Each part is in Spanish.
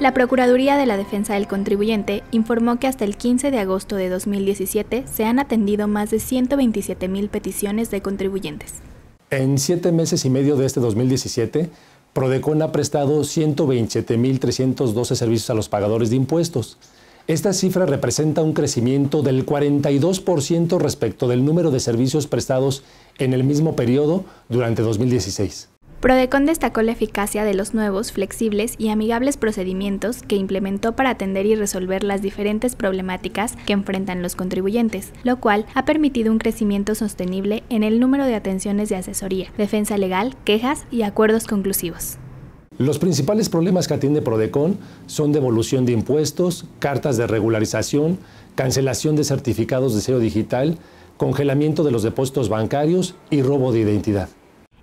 La Procuraduría de la Defensa del Contribuyente informó que hasta el 15 de agosto de 2017 se han atendido más de 127 mil peticiones de contribuyentes. En siete meses y medio de este 2017, Prodecon ha prestado 127.312 servicios a los pagadores de impuestos. Esta cifra representa un crecimiento del 42% respecto del número de servicios prestados en el mismo periodo durante 2016. Prodecon destacó la eficacia de los nuevos, flexibles y amigables procedimientos que implementó para atender y resolver las diferentes problemáticas que enfrentan los contribuyentes, lo cual ha permitido un crecimiento sostenible en el número de atenciones de asesoría, defensa legal, quejas y acuerdos conclusivos. Los principales problemas que atiende Prodecon son devolución de impuestos, cartas de regularización, cancelación de certificados de sello digital, congelamiento de los depósitos bancarios y robo de identidad.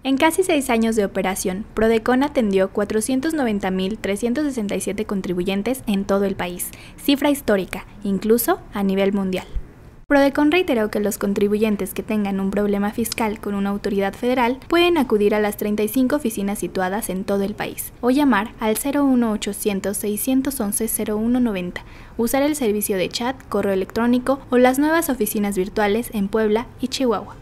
En casi seis años de operación, Prodecon atendió 490.367 contribuyentes en todo el país, cifra histórica, incluso a nivel mundial. Prodecon reiteró que los contribuyentes que tengan un problema fiscal con una autoridad federal pueden acudir a las 35 oficinas situadas en todo el país o llamar al 01800-611-0190, usar el servicio de chat, correo electrónico o las nuevas oficinas virtuales en Puebla y Chihuahua.